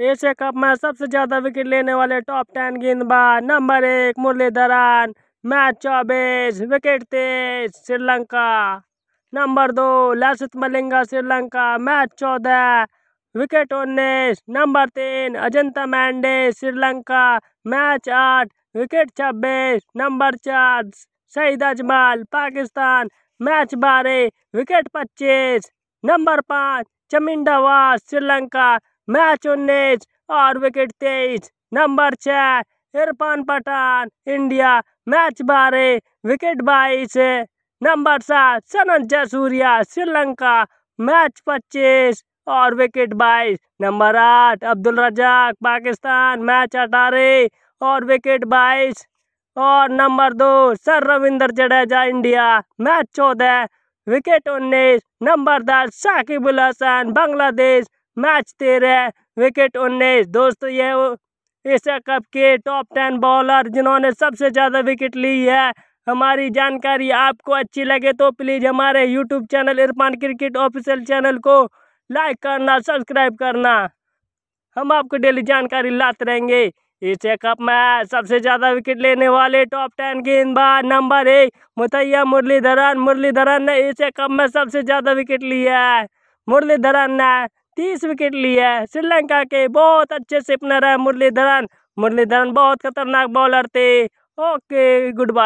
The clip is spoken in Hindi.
एशिया कप में सबसे ज़्यादा विकेट लेने वाले टॉप टेन गेंदबाज नंबर एक मुरलीधरन मैच चौबीस विकेट तेईस श्रीलंका नंबर दो लसित मलिंगा श्रीलंका मैच चौदह विकेट उन्नीस नंबर तीन अजंता मैंडे श्रीलंका मैच आठ विकेट छब्बीस नंबर चार सईद अजमल पाकिस्तान मैच बारह विकेट पच्चीस नंबर पाँच चमिंडावास श्रीलंका मैच उन्नीस और विकेट तेईस नंबर छः इरफान पठान इंडिया मैच बारह विकेट बाईस नंबर सात सनत जसूरिया श्रीलंका मैच पच्चीस और विकेट बाईस नंबर आठ अब्दुल रजाक पाकिस्तान मैच अठारह और विकेट बाईस और नंबर दो sir Ravindra Jadeja India match चौदह विकेट उन्नीस नंबर दस साकिबुल हसन बांग्लादेश मैच तेरह विकेट उन्नीस दोस्तों ये एशिया कप के टॉप टेन बॉलर जिन्होंने सबसे ज़्यादा विकेट ली है हमारी जानकारी आपको अच्छी लगे तो प्लीज़ हमारे YouTube channel Irfan cricket official channel को लाइक करना सब्सक्राइब करना हम आपको डेली जानकारी लाते रहेंगे एशिया कप में सबसे ज़्यादा विकेट लेने वाले टॉप टेन गेंदबाज नंबर एक मुथैया मुरलीधरन मुरलीधरन ने एशिया कप में सबसे ज़्यादा विकेट लिया है मुरलीधरन ने तीस विकेट लिया है श्रीलंका के बहुत अच्छे से ओपनर है मुरलीधरन मुरलीधरन बहुत खतरनाक बॉलर थे ओके गुड बाय